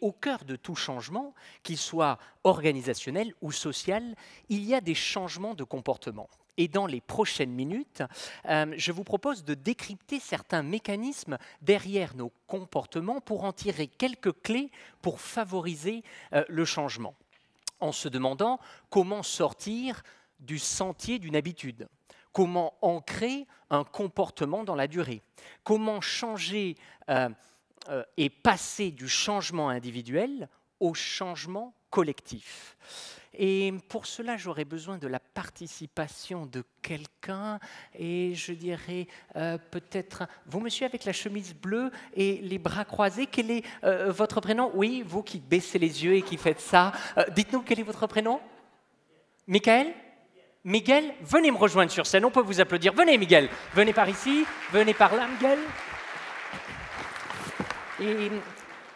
au cœur de tout changement, qu'il soit organisationnel ou social, il y a des changements de comportement. Et dans les prochaines minutes, euh, je vous propose de décrypter certains mécanismes derrière nos comportements pour en tirer quelques clés pour favoriser euh, le changement, en se demandant comment sortir du sentier d'une habitude, comment ancrer un comportement dans la durée, comment changer euh, et euh, passer du changement individuel au changement collectif. Et pour cela, j'aurais besoin de la participation de quelqu'un. Et je dirais euh, peut-être, vous, monsieur, avec la chemise bleue et les bras croisés, quel est euh, votre prénom Oui, vous qui baissez les yeux et qui faites ça. Dites-nous quel est votre prénom Michael Miguel Venez me rejoindre sur scène, on peut vous applaudir. Venez, Miguel. Venez par ici, venez par là, Miguel. Et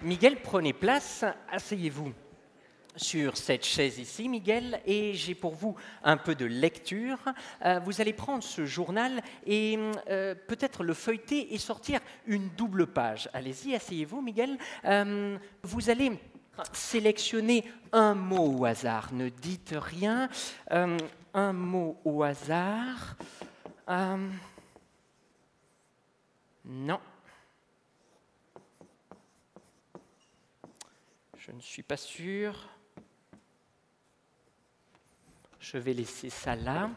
Miguel, prenez place, asseyez-vous sur cette chaise ici, Miguel, et j'ai pour vous un peu de lecture. Euh, vous allez prendre ce journal et euh, peut-être le feuilleter et sortir une double page. Allez-y, asseyez-vous, Miguel. Euh, vous allez sélectionner un mot au hasard. Ne dites rien. un mot au hasard. non, Je ne suis pas sûr. Je vais laisser ça là.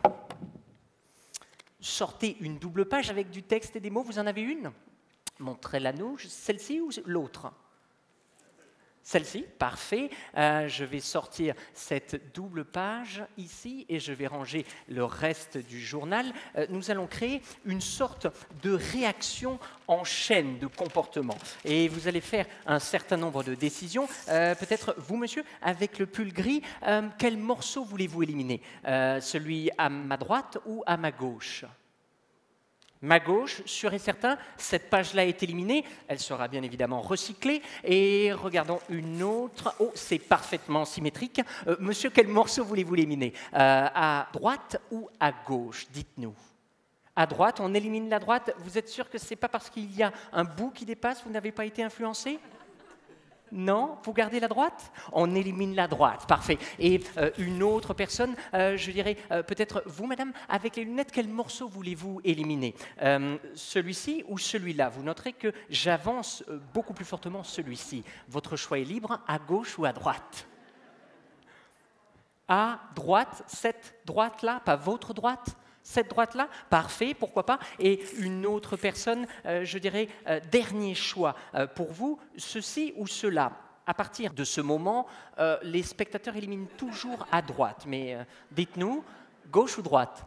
Sortez une double page avec du texte et des mots. Vous en avez une Montrez-la nous, celle-ci ou l'autre celle-ci, parfait. Euh, je vais sortir cette double page ici et je vais ranger le reste du journal. Euh, nous allons créer une sorte de réaction en chaîne de comportement. Et vous allez faire un certain nombre de décisions. Euh, peut-être vous, monsieur, avec le pull gris, quel morceau voulez-vous éliminer Celui à ma droite ou à ma gauche ma gauche, sûr et certain, cette page-là est éliminée, elle sera bien évidemment recyclée, et regardons une autre, oh, c'est parfaitement symétrique. Euh, monsieur, quel morceau voulez-vous éliminer euh, À droite ou à gauche, dites-nous à droite, on élimine la droite. Vous êtes sûr que ce n'est pas parce qu'il y a un bout qui dépasse, vous n'avez pas été influencé non Vous gardez la droite On élimine la droite, parfait. Et euh, une autre personne, euh, je dirais euh, peut-être vous, madame, avec les lunettes, quel morceau voulez-vous éliminer Celui-ci ou celui-là Vous noterez que j'avance beaucoup plus fortement celui-ci. Votre choix est libre, à gauche ou à droite À droite, cette droite-là, pas votre droite cette droite-là Parfait, pourquoi pas Et une autre personne, euh, je dirais, euh, dernier choix euh, pour vous, ceci ou cela. À partir de ce moment, les spectateurs éliminent toujours à droite, mais dites-nous, gauche ou droite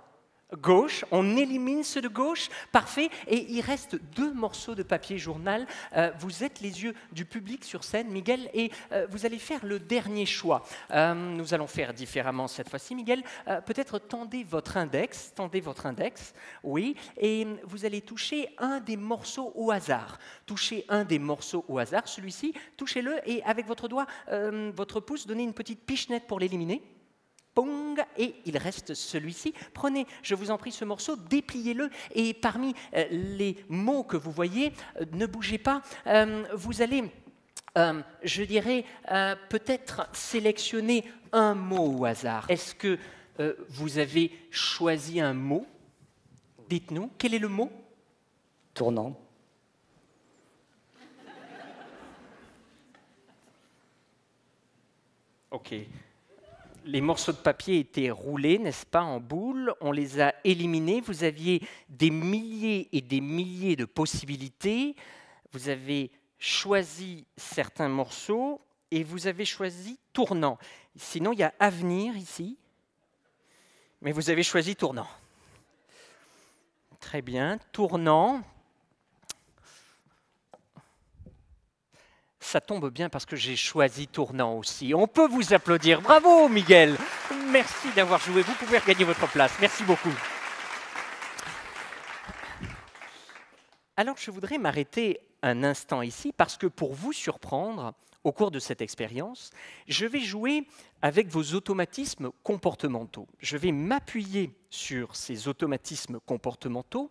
gauche, on élimine ceux de gauche, parfait, et il reste deux morceaux de papier journal. Euh, vous êtes les yeux du public sur scène, Miguel, et euh, vous allez faire le dernier choix. Euh, nous allons faire différemment cette fois-ci, Miguel. Peut-être tendez votre index, tendez votre index, oui, et vous allez toucher un des morceaux au hasard. Touchez un des morceaux au hasard, celui-ci, touchez-le, et avec votre doigt, votre pouce, donnez une petite pichenette pour l'éliminer et il reste celui-ci. Prenez, je vous en prie, ce morceau, dépliez-le, et parmi euh, les mots que vous voyez, euh, ne bougez pas, euh, vous allez... je dirais, peut-être sélectionner un mot au hasard. Est-ce que vous avez choisi un mot Dites-nous, quel est le mot Tournant. Ok les morceaux de papier étaient roulés, n'est-ce pas, en boule. On les a éliminés. Vous aviez des milliers et des milliers de possibilités. Vous avez choisi certains morceaux et vous avez choisi tournant. Sinon, il y a avenir ici, mais vous avez choisi tournant. Très bien, tournant. ça tombe bien parce que j'ai choisi tournant aussi. On peut vous applaudir. Bravo, Miguel. Merci d'avoir joué. Vous pouvez regagner votre place. Merci beaucoup. Alors, je voudrais m'arrêter un instant ici parce que pour vous surprendre, au cours de cette expérience, je vais jouer avec vos automatismes comportementaux. Je vais m'appuyer sur ces automatismes comportementaux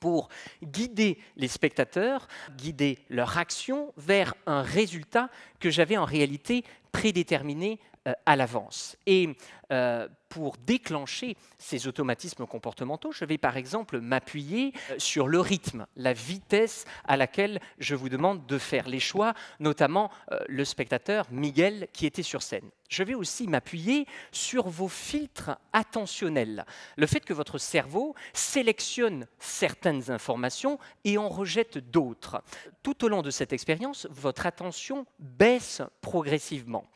pour guider les spectateurs, guider leur action vers un résultat que j'avais en réalité prédéterminé euh, à l'avance. Et euh, pour déclencher ces automatismes comportementaux, je vais par exemple m'appuyer euh, sur le rythme, la vitesse à laquelle je vous demande de faire les choix, notamment euh, le spectateur Miguel qui était sur scène. Je vais aussi m'appuyer sur vos filtres attentionnels, le fait que votre cerveau sélectionne certaines informations et en rejette d'autres. Tout au long de cette expérience, votre attention baisse progressivement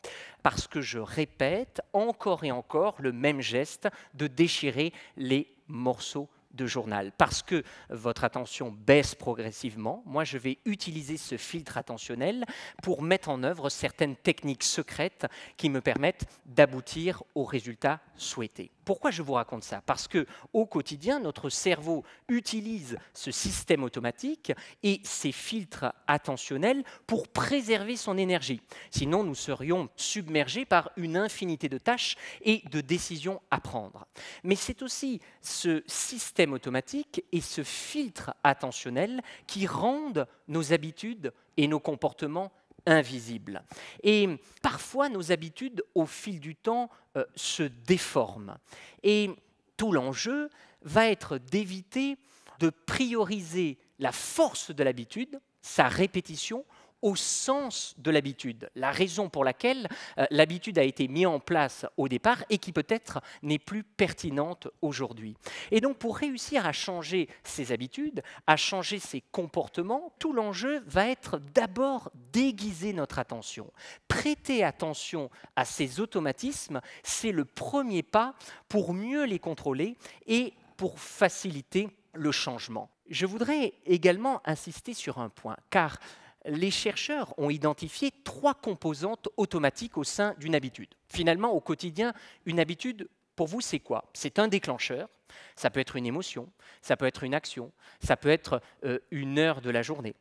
parce que je répète encore et encore le même même geste de déchirer les morceaux de journal. Parce que votre attention baisse progressivement, moi je vais utiliser ce filtre attentionnel pour mettre en œuvre certaines techniques secrètes qui me permettent d'aboutir aux résultats souhaités. Pourquoi je vous raconte ça Parce que au quotidien, notre cerveau utilise ce système automatique et ces filtres attentionnels pour préserver son énergie. Sinon, nous serions submergés par une infinité de tâches et de décisions à prendre. Mais c'est aussi ce système automatique et ce filtre attentionnel qui rendent nos habitudes et nos comportements invisibles. Et parfois, nos habitudes, au fil du temps, euh, se déforment. Et tout l'enjeu va être d'éviter de prioriser la force de l'habitude, sa répétition, au sens de l'habitude, la raison pour laquelle euh, l'habitude a été mise en place au départ et qui peut-être n'est plus pertinente aujourd'hui. Et donc pour réussir à changer ses habitudes, à changer ses comportements, tout l'enjeu va être d'abord déguiser notre attention. Prêter attention à ces automatismes, c'est le premier pas pour mieux les contrôler et pour faciliter le changement. Je voudrais également insister sur un point, car les chercheurs ont identifié trois composantes automatiques au sein d'une habitude. Finalement, au quotidien, une habitude, pour vous, c'est quoi C'est un déclencheur, ça peut être une émotion, ça peut être une action, ça peut être euh, une heure de la journée.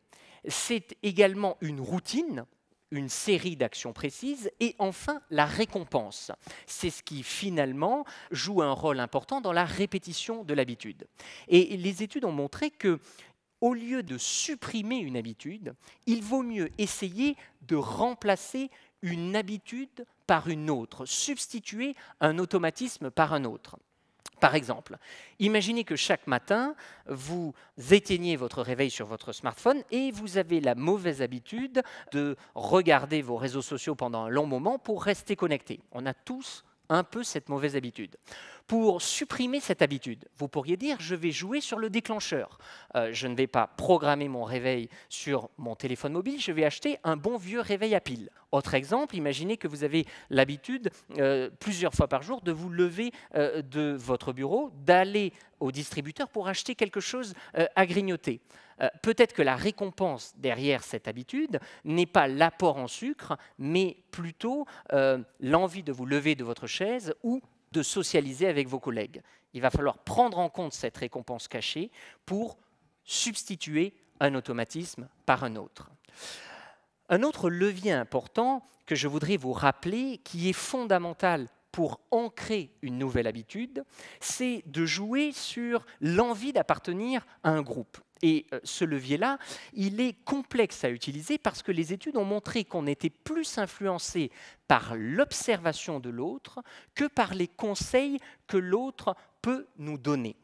C'est également une routine, une série d'actions précises, et enfin la récompense. C'est ce qui finalement joue un rôle important dans la répétition de l'habitude. Et les études ont montré que au lieu de supprimer une habitude, il vaut mieux essayer de remplacer une habitude par une autre, substituer un automatisme par un autre. Par exemple, imaginez que chaque matin, vous éteignez votre réveil sur votre smartphone et vous avez la mauvaise habitude de regarder vos réseaux sociaux pendant un long moment pour rester connecté. On a tous un peu cette mauvaise habitude pour supprimer cette habitude. Vous pourriez dire, je vais jouer sur le déclencheur. Euh, je ne vais pas programmer mon réveil sur mon téléphone mobile, je vais acheter un bon vieux réveil à pile. Autre exemple, imaginez que vous avez l'habitude, euh, plusieurs fois par jour, de vous lever euh, de votre bureau, d'aller au distributeur pour acheter quelque chose à grignoter. Peut-être que la récompense derrière cette habitude n'est pas l'apport en sucre, mais plutôt l'envie de vous lever de votre chaise ou de socialiser avec vos collègues. Il va falloir prendre en compte cette récompense cachée pour substituer un automatisme par un autre. Un autre levier important que je voudrais vous rappeler, qui est fondamental pour ancrer une nouvelle habitude, c'est de jouer sur l'envie d'appartenir à un groupe. Et euh, ce levier-là, il est complexe à utiliser parce que les études ont montré qu'on était plus influencé par l'observation de l'autre que par les conseils que l'autre peut nous donner.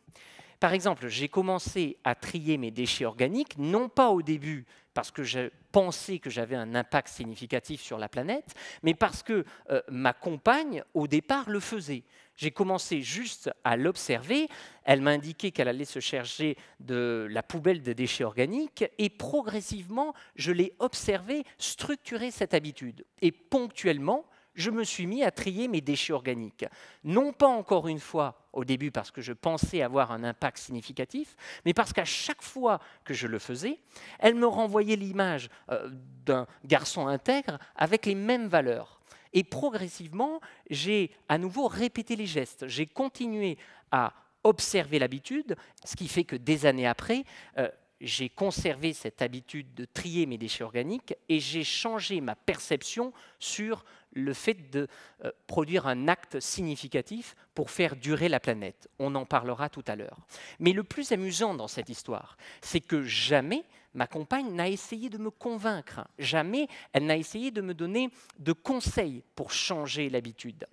Par exemple, j'ai commencé à trier mes déchets organiques, non pas au début parce que je pensais que j'avais un impact significatif sur la planète, mais parce que euh, ma compagne, au départ, le faisait. J'ai commencé juste à l'observer. Elle m'a indiqué qu'elle allait se charger de la poubelle de déchets organiques et progressivement, je l'ai observé structurer cette habitude. Et ponctuellement, je me suis mis à trier mes déchets organiques. Non pas encore une fois au début parce que je pensais avoir un impact significatif, mais parce qu'à chaque fois que je le faisais, elle me renvoyait l'image euh, d'un garçon intègre avec les mêmes valeurs. Et progressivement, j'ai à nouveau répété les gestes. J'ai continué à observer l'habitude, ce qui fait que des années après, euh, j'ai conservé cette habitude de trier mes déchets organiques et j'ai changé ma perception sur le fait de euh, produire un acte significatif pour faire durer la planète. On en parlera tout à l'heure. Mais le plus amusant dans cette histoire, c'est que jamais ma compagne n'a essayé de me convaincre, jamais elle n'a essayé de me donner de conseils pour changer l'habitude.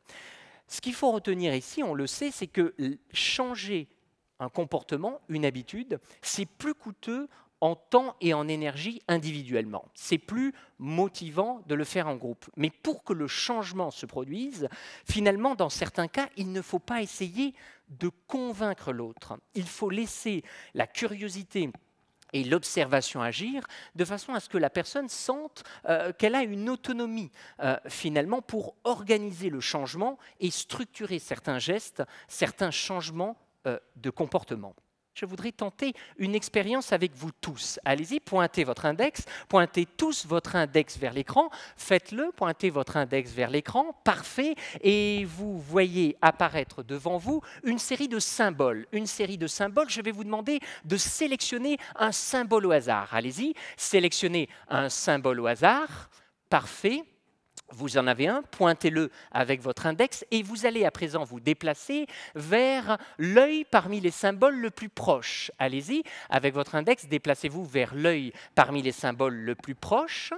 Ce qu'il faut retenir ici, on le sait, c'est que changer un comportement, une habitude, c'est plus coûteux en temps et en énergie individuellement. C'est plus motivant de le faire en groupe. Mais pour que le changement se produise, finalement, dans certains cas, il ne faut pas essayer de convaincre l'autre. Il faut laisser la curiosité et l'observation agir de façon à ce que la personne sente euh, qu'elle a une autonomie euh, finalement pour organiser le changement et structurer certains gestes, certains changements euh, de comportement. Je voudrais tenter une expérience avec vous tous. Allez-y, pointez votre index, pointez tous votre index vers l'écran, faites-le, pointez votre index vers l'écran, parfait, et vous voyez apparaître devant vous une série de symboles. Une série de symboles, je vais vous demander de sélectionner un symbole au hasard. Allez-y, sélectionnez un symbole au hasard, parfait. Vous en avez un, pointez-le avec votre index et vous allez à présent vous déplacer vers l'œil parmi les symboles le plus proche. Allez-y, avec votre index, déplacez-vous vers l'œil parmi les symboles le plus proche.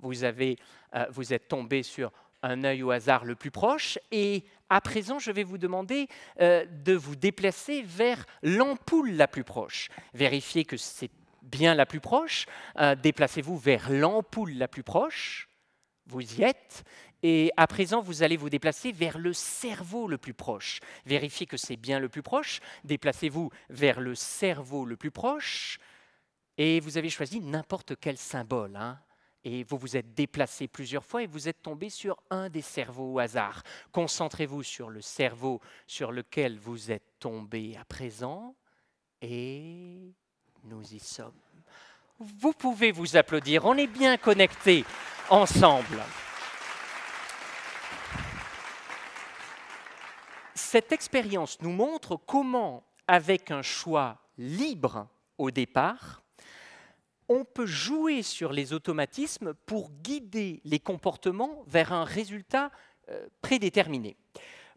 Vous, avez, euh, vous êtes tombé sur un œil au hasard le plus proche et à présent je vais vous demander euh, de vous déplacer vers l'ampoule la plus proche. Vérifiez que c'est bien la plus proche, euh, déplacez-vous vers l'ampoule la plus proche vous y êtes, et à présent, vous allez vous déplacer vers le cerveau le plus proche. Vérifiez que c'est bien le plus proche, déplacez-vous vers le cerveau le plus proche, et vous avez choisi n'importe quel symbole. Hein. et vous vous êtes déplacé plusieurs fois et vous êtes tombé sur un des cerveaux au hasard. Concentrez-vous sur le cerveau sur lequel vous êtes tombé à présent, et nous y sommes. Vous pouvez vous applaudir, on est bien connectés ensemble. Cette expérience nous montre comment, avec un choix libre au départ, on peut jouer sur les automatismes pour guider les comportements vers un résultat euh, prédéterminé.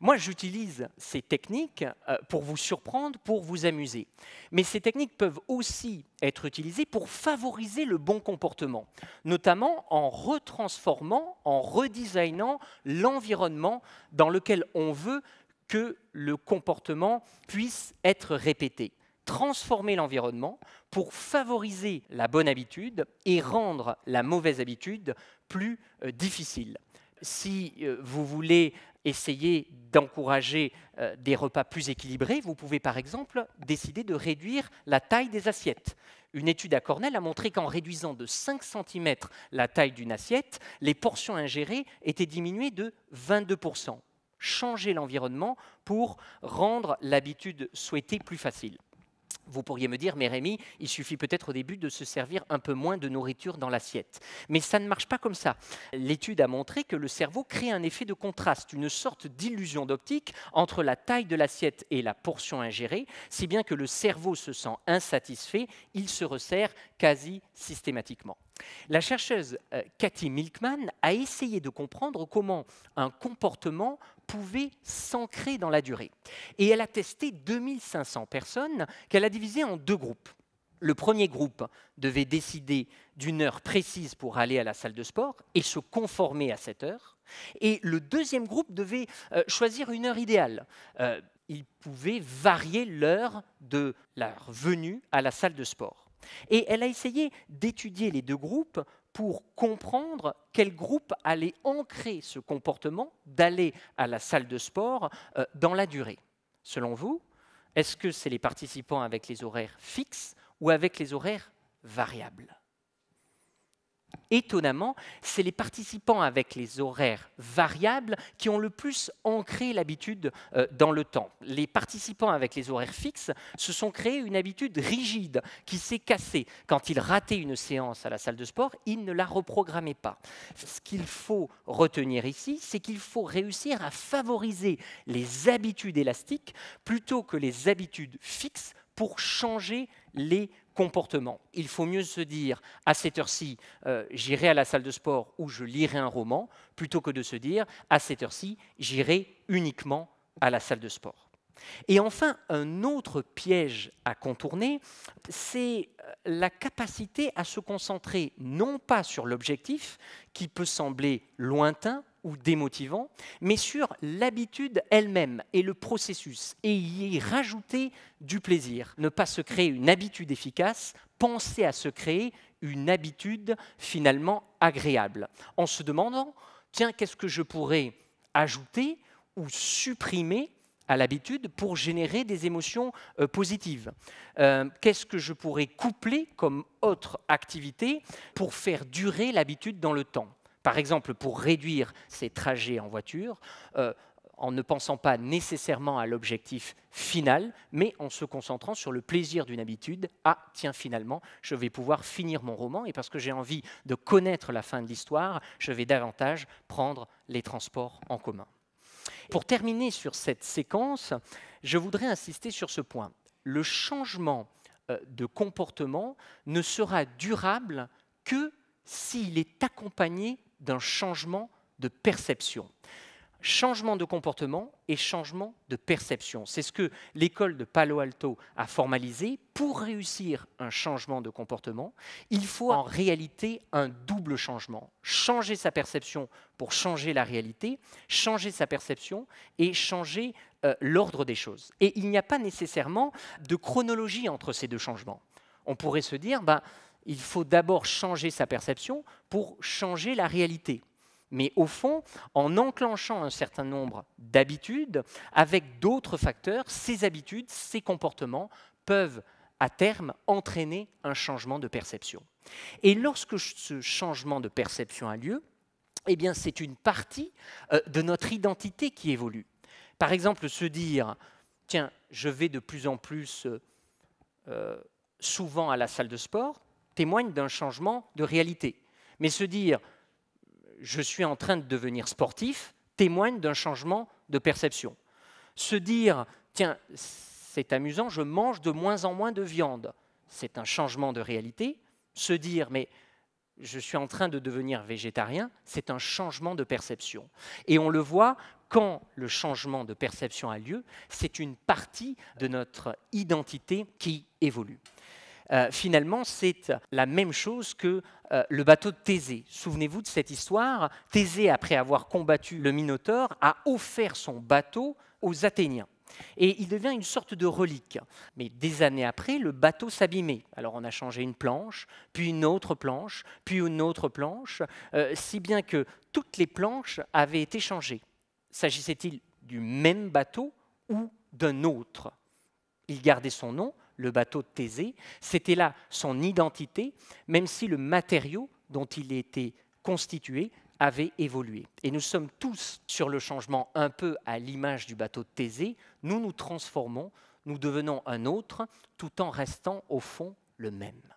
Moi, j'utilise ces techniques euh, pour vous surprendre, pour vous amuser. Mais ces techniques peuvent aussi être utilisées pour favoriser le bon comportement, notamment en retransformant, en redesignant l'environnement dans lequel on veut que le comportement puisse être répété transformer l'environnement pour favoriser la bonne habitude et rendre la mauvaise habitude plus euh, difficile. Si euh, vous voulez Essayez d'encourager euh, des repas plus équilibrés, vous pouvez par exemple décider de réduire la taille des assiettes. Une étude à Cornell a montré qu'en réduisant de 5 cm la taille d'une assiette, les portions ingérées étaient diminuées de 22%. Changer l'environnement pour rendre l'habitude souhaitée plus facile. Vous pourriez me dire, mais Rémi, il suffit peut-être au début de se servir un peu moins de nourriture dans l'assiette. Mais ça ne marche pas comme ça. L'étude a montré que le cerveau crée un effet de contraste, une sorte d'illusion d'optique entre la taille de l'assiette et la portion ingérée, si bien que le cerveau se sent insatisfait, il se resserre quasi systématiquement. La chercheuse euh, Cathy Milkman a essayé de comprendre comment un comportement pouvait s'ancrer dans la durée. Et elle a testé 2500 personnes qu'elle a divisées en deux groupes. Le premier groupe devait décider d'une heure précise pour aller à la salle de sport et se conformer à cette heure. Et le deuxième groupe devait euh, choisir une heure idéale. Euh, il ils varier l'heure de leur venue à la salle de sport. Et elle a essayé d'étudier les deux groupes pour comprendre quel groupe allait ancrer ce comportement d'aller à la salle de sport euh, dans la durée. Selon vous, est-ce que c'est les participants avec les horaires fixes ou avec les horaires variables étonnamment, c'est les participants avec les horaires variables qui ont le plus ancré l'habitude euh, dans le temps. Les participants avec les horaires fixes se sont créés une habitude rigide qui s'est cassée. Quand ils rataient une séance à la salle de sport, ils ne la reprogrammaient pas. Ce qu'il faut retenir ici, c'est qu'il faut réussir à favoriser les habitudes élastiques plutôt que les habitudes fixes pour changer les il faut mieux se dire, à cette heure-ci, euh, j'irai à la salle de sport ou je lirai un roman, plutôt que de se dire, à cette heure-ci, j'irai uniquement à la salle de sport. Et enfin, un autre piège à contourner, c'est euh, la capacité à se concentrer non pas sur l'objectif, qui peut sembler lointain, ou démotivant, mais sur l'habitude elle-même et le processus, et y rajouter du plaisir. Ne pas se créer une habitude efficace, penser à se créer une habitude finalement agréable, en se demandant, tiens, qu'est-ce que je pourrais ajouter ou supprimer à l'habitude pour générer des émotions euh, positives euh, Qu'est-ce que je pourrais coupler comme autre activité pour faire durer l'habitude dans le temps par exemple, pour réduire ses trajets en voiture, euh, en ne pensant pas nécessairement à l'objectif final, mais en se concentrant sur le plaisir d'une habitude. Ah, tiens, finalement, je vais pouvoir finir mon roman, et parce que j'ai envie de connaître la fin de l'histoire, je vais davantage prendre les transports en commun. Pour terminer sur cette séquence, je voudrais insister sur ce point. Le changement euh, de comportement ne sera durable que s'il est accompagné d'un changement de perception. Changement de comportement et changement de perception. C'est ce que l'école de Palo Alto a formalisé. Pour réussir un changement de comportement, il faut en réalité un double changement. Changer sa perception pour changer la réalité, changer sa perception et changer euh, l'ordre des choses. Et il n'y a pas nécessairement de chronologie entre ces deux changements. On pourrait se dire, bah, il faut d'abord changer sa perception pour changer la réalité. Mais au fond, en enclenchant un certain nombre d'habitudes, avec d'autres facteurs, ces habitudes, ces comportements peuvent à terme entraîner un changement de perception. Et lorsque ce changement de perception a lieu, eh bien c'est une partie euh, de notre identité qui évolue. Par exemple, se dire tiens, je vais de plus en plus euh, euh, souvent à la salle de sport, témoigne d'un changement de réalité. Mais se dire je suis en train de devenir sportif témoigne d'un changement de perception. Se dire tiens, c'est amusant, je mange de moins en moins de viande, c'est un changement de réalité. Se dire mais je suis en train de devenir végétarien, c'est un changement de perception. Et on le voit quand le changement de perception a lieu, c'est une partie de notre identité qui évolue. Euh, finalement, c'est la même chose que euh, le bateau de Thésée. Souvenez-vous de cette histoire. Thésée, après avoir combattu le Minotaure, a offert son bateau aux Athéniens. Et il devient une sorte de relique. Mais des années après, le bateau s'abîmait. Alors on a changé une planche, puis une autre planche, puis une autre planche, euh, si bien que toutes les planches avaient été changées. S'agissait-il du même bateau ou d'un autre Il gardait son nom, le bateau de Thésée, c'était là son identité, même si le matériau dont il était constitué avait évolué. Et nous sommes tous sur le changement un peu à l'image du bateau de Thésée, nous nous transformons, nous devenons un autre, tout en restant au fond le même.